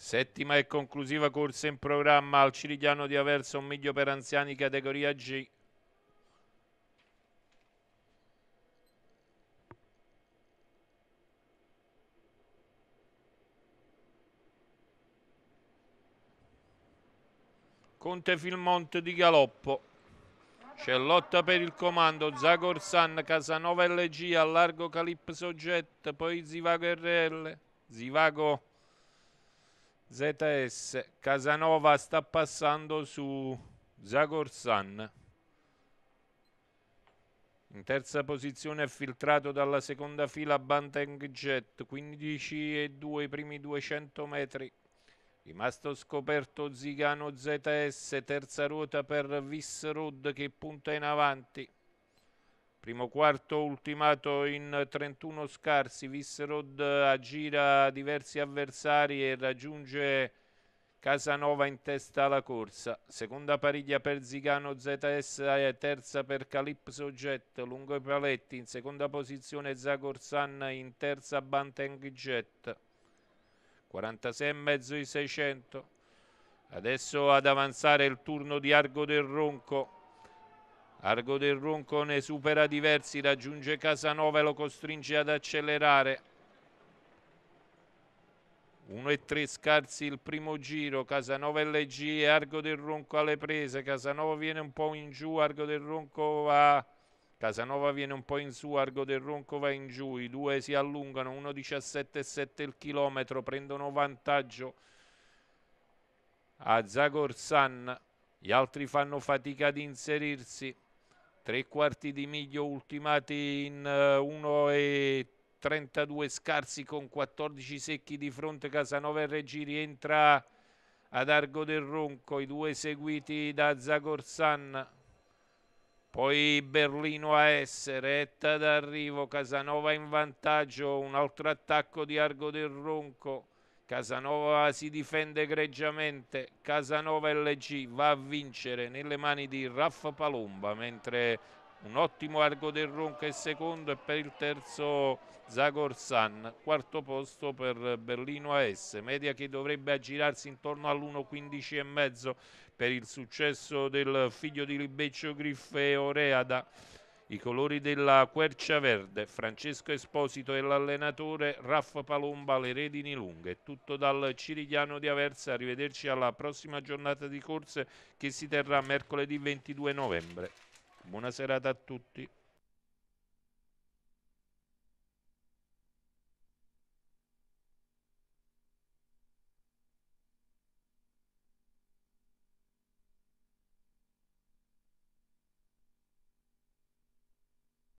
Settima e conclusiva corsa in programma al Cirigliano di Aversa, un miglio per anziani categoria G. Conte Filmont di Galoppo. C'è lotta per il comando, Zagorsan, Casanova LG, Allargo Calipso Jet, poi Zivago RL, Zivago ZS Casanova sta passando su Zagorsan in terza posizione è filtrato dalla seconda fila Banteng Jet 15 e 2 i primi 200 metri rimasto scoperto Zigano ZS terza ruota per Viss Road che punta in avanti Primo quarto ultimato in 31 scarsi, Visserod aggira diversi avversari e raggiunge Casanova in testa alla corsa. Seconda pariglia per Zigano ZS e terza per Calypso Jet, lungo i paletti. In seconda posizione Zagorsan, in terza Banteng Jet. 46,5 i 600. Adesso ad avanzare il turno di Argo del Ronco. Argo del Roncone supera diversi, raggiunge Casanova e lo costringe ad accelerare. 1-3 e scarsi il primo giro, Casanova LG e Argo del Ronco alle prese, Casanova viene un po' in giù, Argo del Ronco va... Casanova viene un po' in su, Argo del Ronco va in giù, i due si allungano, 1.17,7 il chilometro, prendono vantaggio a Zagorsan, gli altri fanno fatica ad inserirsi tre quarti di miglio ultimati in 1 eh, e 32 scarsi con 14 secchi di fronte Casanova RG rientra ad Argo del Ronco i due seguiti da Zagorsan poi Berlino a essere retta d'arrivo Casanova in vantaggio un altro attacco di Argo del Ronco Casanova si difende egregiamente, Casanova LG va a vincere nelle mani di Raffa Palomba, mentre un ottimo Argo del Ronca è secondo e per il terzo Zagorsan, quarto posto per Berlino AS, media che dovrebbe aggirarsi intorno all'1,15 per il successo del figlio di Libeccio Griffe Oreada. I colori della Quercia Verde, Francesco Esposito e l'allenatore Raff Palomba, le redini lunghe. Tutto dal Cirigliano di Aversa, arrivederci alla prossima giornata di corse che si terrà mercoledì 22 novembre. Buona serata a tutti.